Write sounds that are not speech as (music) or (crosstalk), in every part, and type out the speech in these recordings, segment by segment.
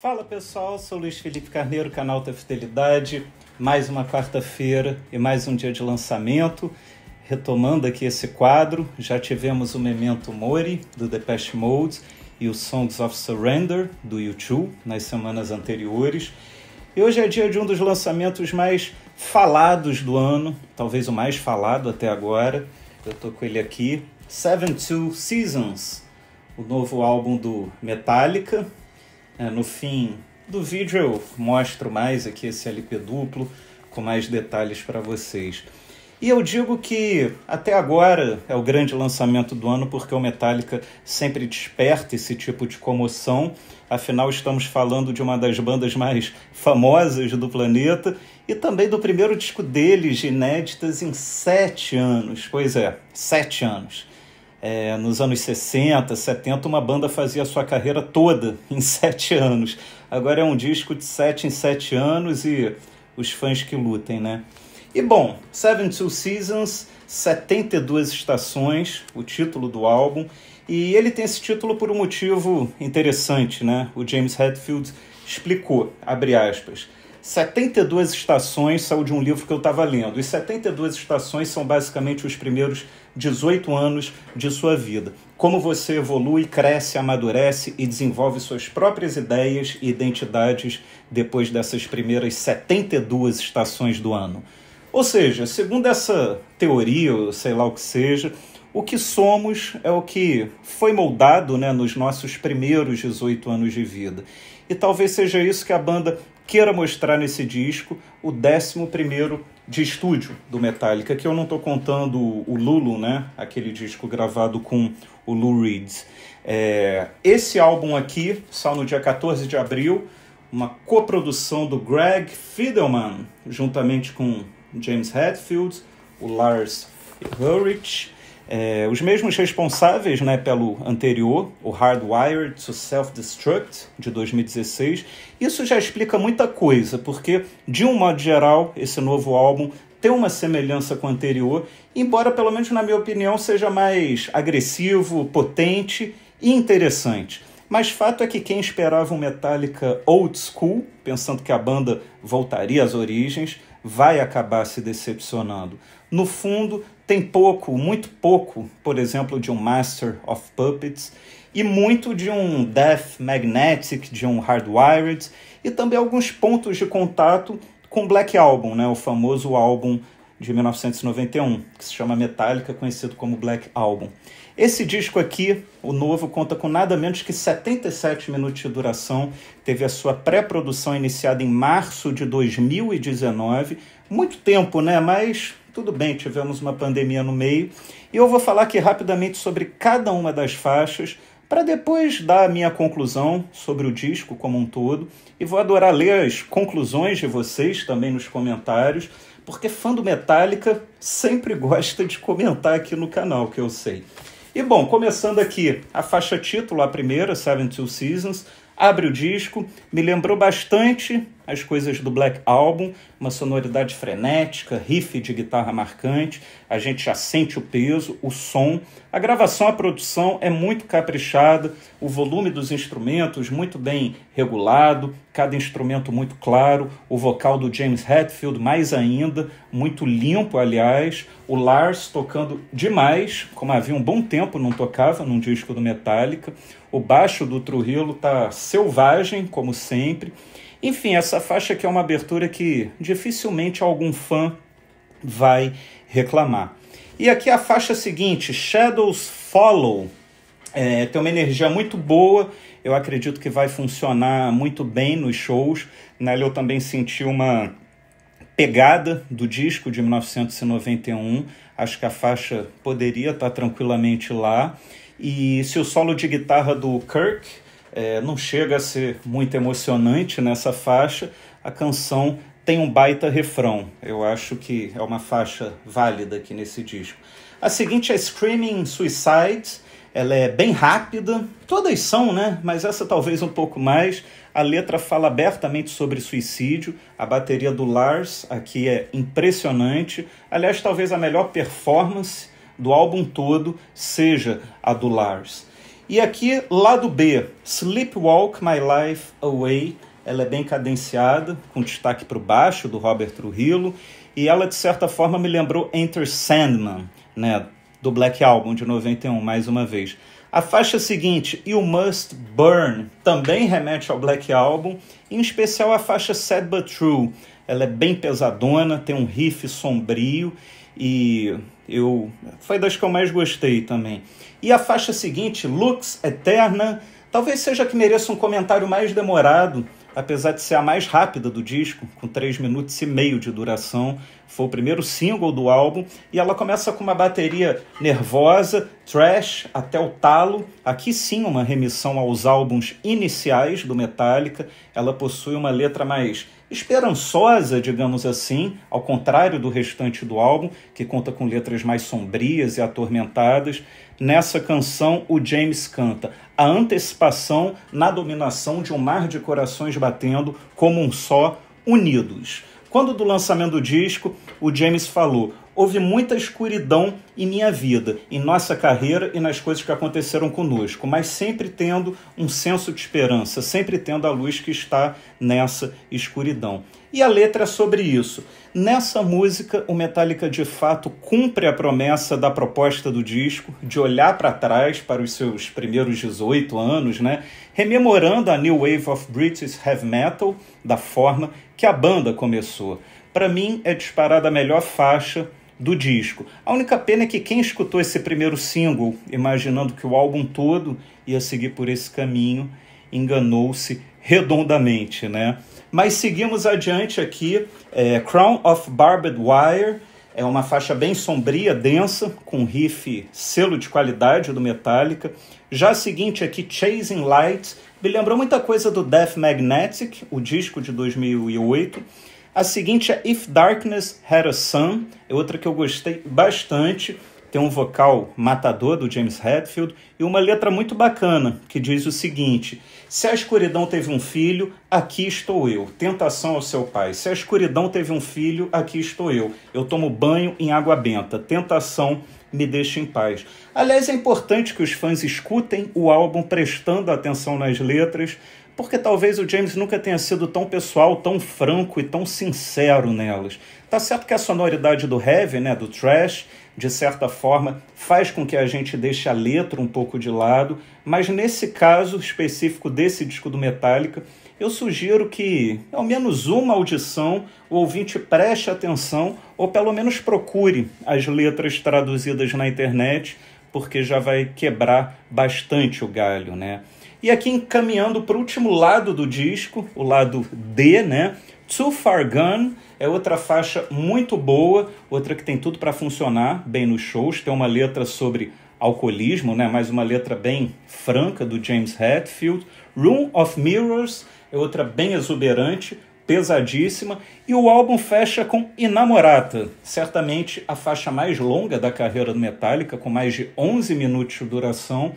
Fala pessoal, sou Luiz Felipe Carneiro, canal da Fidelidade. Mais uma quarta-feira e mais um dia de lançamento. Retomando aqui esse quadro, já tivemos o Memento Mori do Depeche Mode e o Songs of Surrender do YouTube nas semanas anteriores. E hoje é dia de um dos lançamentos mais falados do ano, talvez o mais falado até agora. Eu tô com ele aqui, Seven Two Seasons, o novo álbum do Metallica, é, no fim do vídeo eu mostro mais aqui esse LP duplo com mais detalhes para vocês. E eu digo que até agora é o grande lançamento do ano porque o Metallica sempre desperta esse tipo de comoção. Afinal, estamos falando de uma das bandas mais famosas do planeta e também do primeiro disco deles, inéditas, em sete anos. Pois é, sete anos. É, nos anos 60, 70, uma banda fazia sua carreira toda (laughs) em sete anos. Agora é um disco de sete em sete anos e os fãs que lutem, né? E bom, 72 Seasons, 72 estações, o título do álbum, e ele tem esse título por um motivo interessante, né? O James Hetfield explicou, abre aspas, 72 estações saiu de um livro que eu estava lendo. E 72 estações são basicamente os primeiros 18 anos de sua vida. Como você evolui, cresce, amadurece e desenvolve suas próprias ideias e identidades depois dessas primeiras 72 estações do ano. Ou seja, segundo essa teoria, ou sei lá o que seja, o que somos é o que foi moldado né, nos nossos primeiros 18 anos de vida. E talvez seja isso que a banda queira mostrar nesse disco, o 11 de estúdio do Metallica, que eu não estou contando o Lulu, né? Aquele disco gravado com o Lou Reed. É, esse álbum aqui saiu no dia 14 de abril, uma coprodução do Greg Fiddleman, juntamente com James Hetfield, o Lars Ulrich é, os mesmos responsáveis né, pelo anterior, o Hardwired to Self-Destruct, de 2016, isso já explica muita coisa, porque, de um modo geral, esse novo álbum tem uma semelhança com o anterior, embora, pelo menos na minha opinião, seja mais agressivo, potente e interessante. Mas fato é que quem esperava um Metallica old school, pensando que a banda voltaria às origens, vai acabar se decepcionando. No fundo, tem pouco, muito pouco, por exemplo, de um Master of Puppets e muito de um Death Magnetic, de um Hardwired e também alguns pontos de contato com Black Album, né, o famoso álbum de 1991, que se chama Metallica, conhecido como Black Album. Esse disco aqui, o novo, conta com nada menos que 77 minutos de duração, teve a sua pré-produção iniciada em março de 2019. Muito tempo, né? Mas tudo bem, tivemos uma pandemia no meio. E eu vou falar aqui rapidamente sobre cada uma das faixas, para depois dar a minha conclusão sobre o disco como um todo. E vou adorar ler as conclusões de vocês também nos comentários, porque fã do Metallica sempre gosta de comentar aqui no canal, que eu sei. E bom, começando aqui a faixa título, a primeira, Seven Two Seasons, abre o disco, me lembrou bastante as coisas do Black Album, uma sonoridade frenética, riff de guitarra marcante, a gente já sente o peso, o som. A gravação, a produção é muito caprichada, o volume dos instrumentos muito bem regulado, cada instrumento muito claro, o vocal do James Hetfield mais ainda, muito limpo, aliás, o Lars tocando demais, como havia um bom tempo não tocava num disco do Metallica, o baixo do Trujillo tá selvagem, como sempre, enfim, essa faixa que é uma abertura que dificilmente algum fã vai reclamar. E aqui a faixa seguinte, Shadows Follow, é, tem uma energia muito boa, eu acredito que vai funcionar muito bem nos shows. Nela eu também senti uma pegada do disco de 1991. Acho que a faixa poderia estar tranquilamente lá. E se o solo de guitarra do Kirk é, não chega a ser muito emocionante nessa faixa. A canção tem um baita refrão. Eu acho que é uma faixa válida aqui nesse disco. A seguinte é Screaming Suicide. Ela é bem rápida, todas são, né? Mas essa talvez um pouco mais. A letra fala abertamente sobre suicídio. A bateria do Lars aqui é impressionante. Aliás, talvez a melhor performance do álbum todo seja a do Lars. E aqui, lado B, Sleepwalk My Life Away, ela é bem cadenciada, com destaque para o baixo do Robert Trujillo, e ela, de certa forma, me lembrou Enter Sandman, né, do Black Album de 91, mais uma vez. A faixa é seguinte, You Must Burn, também remete ao Black Album, em especial a faixa Sad But True. Ela é bem pesadona, tem um riff sombrio e eu foi das que eu mais gostei também. E a faixa seguinte, Lux Eterna, talvez seja que mereça um comentário mais demorado, apesar de ser a mais rápida do disco, com 3 minutos e meio de duração. Foi o primeiro single do álbum e ela começa com uma bateria nervosa, trash até o talo. Aqui sim, uma remissão aos álbuns iniciais do Metallica. Ela possui uma letra mais esperançosa, digamos assim, ao contrário do restante do álbum, que conta com letras mais sombrias e atormentadas. Nessa canção, o James canta a antecipação na dominação de um mar de corações batendo como um só, unidos. Quando do lançamento do disco, o James falou: houve muita escuridão em minha vida, em nossa carreira e nas coisas que aconteceram conosco, mas sempre tendo um senso de esperança, sempre tendo a luz que está nessa escuridão. E a letra é sobre isso. Nessa música, o Metallica de fato cumpre a promessa da proposta do disco, de olhar para trás, para os seus primeiros 18 anos, né? rememorando a New Wave of British Heavy Metal, da forma que a banda começou. Para mim, é disparada a melhor faixa do disco. A única pena é que quem escutou esse primeiro single, imaginando que o álbum todo ia seguir por esse caminho, enganou-se redondamente, né? Mas seguimos adiante aqui, é, Crown of Barbed Wire é uma faixa bem sombria, densa, com riff selo de qualidade do Metallica. Já a seguinte aqui, Chasing Light, me lembrou muita coisa do Death Magnetic, o disco de 2008. A seguinte é If Darkness Had a Sun, é outra que eu gostei bastante. Tem um vocal matador do James Hetfield e uma letra muito bacana que diz o seguinte: Se a escuridão teve um filho, aqui estou eu. Tentação ao seu pai. Se a escuridão teve um filho, aqui estou eu. Eu tomo banho em água benta. Tentação me Deixa em Paz. Aliás, é importante que os fãs escutem o álbum prestando atenção nas letras, porque talvez o James nunca tenha sido tão pessoal, tão franco e tão sincero nelas. Tá certo que a sonoridade do heavy, né, do trash, de certa forma faz com que a gente deixe a letra um pouco de lado, mas nesse caso específico desse disco do Metallica, eu sugiro que, ao menos uma audição, o ouvinte preste atenção ou pelo menos procure as letras traduzidas na internet, porque já vai quebrar bastante o galho, né? E aqui encaminhando para o último lado do disco, o lado D, né? Too Far Gone é outra faixa muito boa, outra que tem tudo para funcionar bem nos shows. Tem uma letra sobre alcoolismo, né? mais uma letra bem franca do James Hetfield. Room of Mirrors é outra bem exuberante, pesadíssima, e o álbum fecha com Inamorata, certamente a faixa mais longa da carreira do Metallica, com mais de 11 minutos de duração.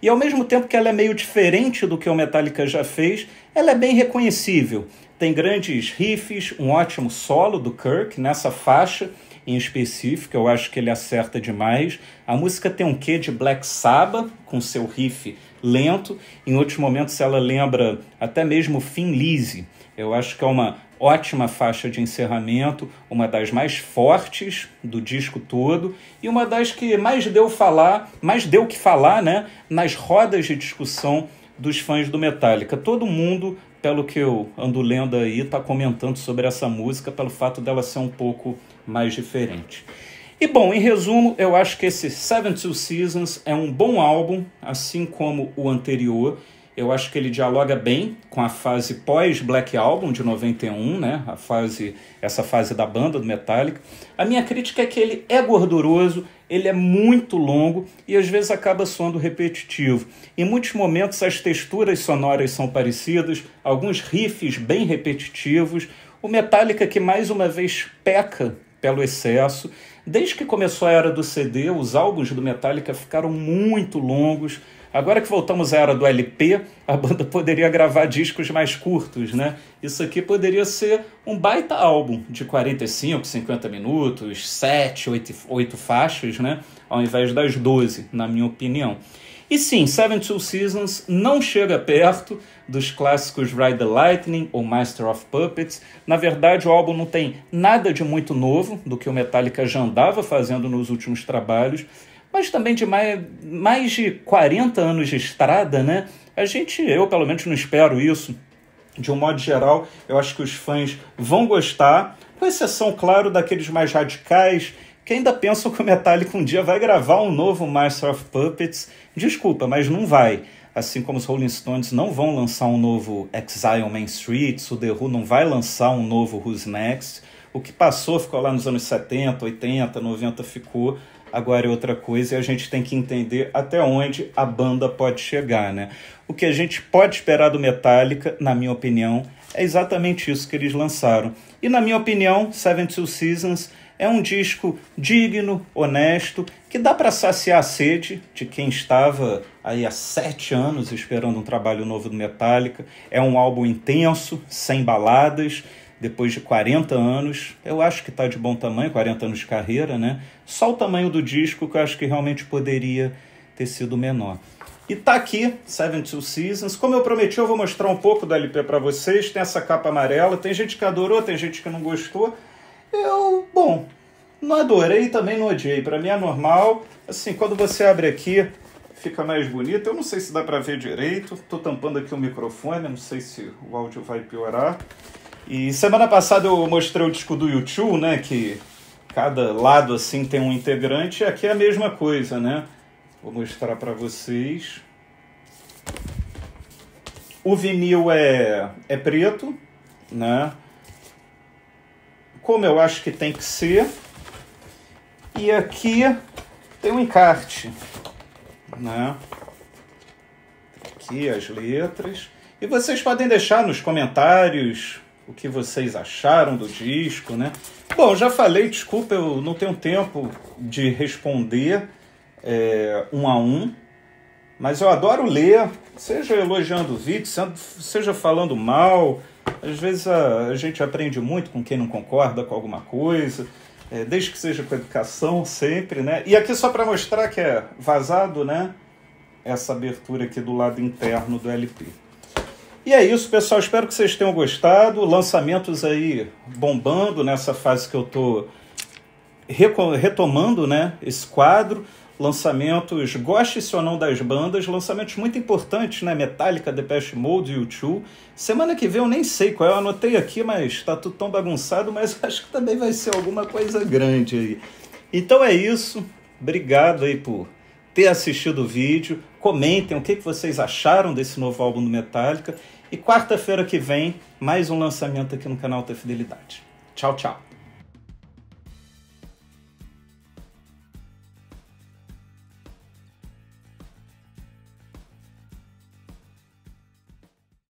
E ao mesmo tempo que ela é meio diferente do que o Metallica já fez, ela é bem reconhecível. Tem grandes riffs, um ótimo solo do Kirk nessa faixa, em específico, eu acho que ele acerta demais. A música tem um quê de Black Sabbath, com seu riff lento. Em outros momentos ela lembra até mesmo Finlise. Eu acho que é uma ótima faixa de encerramento, uma das mais fortes do disco todo e uma das que mais deu falar, mais deu que falar, né, nas rodas de discussão dos fãs do Metallica. Todo mundo, pelo que eu ando lendo aí, está comentando sobre essa música pelo fato dela ser um pouco mais diferente. E bom, em resumo, eu acho que esse Seven Two Seasons é um bom álbum, assim como o anterior. Eu acho que ele dialoga bem com a fase pós Black Album de 91, né? A fase, essa fase da banda do Metallica. A minha crítica é que ele é gorduroso, ele é muito longo e às vezes acaba soando repetitivo. Em muitos momentos as texturas sonoras são parecidas, alguns riffs bem repetitivos. O Metallica que mais uma vez peca pelo excesso. Desde que começou a era do CD, os álbuns do Metallica ficaram muito longos. Agora que voltamos à era do LP, a banda (laughs) poderia gravar discos mais curtos, né? Isso aqui poderia ser um baita álbum de 45, 50 minutos, 7, 8, 8 faixas, né? Ao invés das 12, na minha opinião. E sim, Seven Seasons não chega perto dos clássicos Ride the Lightning ou Master of Puppets. Na verdade, o álbum não tem nada de muito novo do que o Metallica já andava fazendo nos últimos trabalhos, mas também de mais, mais de 40 anos de estrada, né? A gente, eu pelo menos não espero isso. De um modo geral, eu acho que os fãs vão gostar, com exceção, claro, daqueles mais radicais que ainda pensam que o Metallica um dia vai gravar um novo Master of Puppets. Desculpa, mas não vai. Assim como os Rolling Stones não vão lançar um novo Exile on Main Street, o The Who não vai lançar um novo Who's Next. O que passou ficou lá nos anos 70, 80, 90 ficou, agora é outra coisa e a gente tem que entender até onde a banda pode chegar, né? O que a gente pode esperar do Metallica, na minha opinião, é exatamente isso que eles lançaram. E na minha opinião, Seven Two Seasons é um disco digno, honesto, que dá para saciar a sede de quem estava aí há sete anos esperando um trabalho novo do Metallica. É um álbum intenso, sem baladas, depois de 40 anos. Eu acho que está de bom tamanho, 40 anos de carreira, né? Só o tamanho do disco que eu acho que realmente poderia ter sido menor. E tá aqui, Seven Two Seasons. Como eu prometi, eu vou mostrar um pouco da LP para vocês. Tem essa capa amarela. Tem gente que adorou, tem gente que não gostou. Eu, bom, não adorei também não odiei. Para mim é normal. Assim, quando você abre aqui, fica mais bonito. Eu não sei se dá para ver direito. Tô tampando aqui o microfone, não sei se o áudio vai piorar. E semana passada eu mostrei o disco do YouTube, né, que cada lado assim tem um integrante. Aqui é a mesma coisa, né? Vou mostrar para vocês. O vinil é, é preto, né? como eu acho que tem que ser. E aqui tem um encarte, né? Aqui as letras. E vocês podem deixar nos comentários o que vocês acharam do disco, né? Bom, já falei, desculpa, eu não tenho tempo de responder é, um a um, mas eu adoro ler, seja elogiando o vídeo, seja falando mal, às vezes a, a gente aprende muito com quem não concorda com alguma coisa, é, desde que seja com educação, sempre, né? E aqui só para mostrar que é vazado, né? Essa abertura aqui do lado interno do LP. E é isso, pessoal. Espero que vocês tenham gostado. Lançamentos aí bombando nessa fase que eu tô retomando, né? Esse quadro lançamentos, goste-se ou não das bandas, lançamentos muito importantes, né? Metallica, Depeche Mode, U2. Semana que vem eu nem sei qual é, eu anotei aqui, mas tá tudo tão bagunçado, mas (laughs) acho que também vai ser alguma coisa grande aí. Então é isso, obrigado aí por ter assistido o vídeo, comentem o que vocês acharam desse novo álbum do Metallica e quarta-feira que vem mais um lançamento aqui no canal da Fidelidade. Tchau, tchau!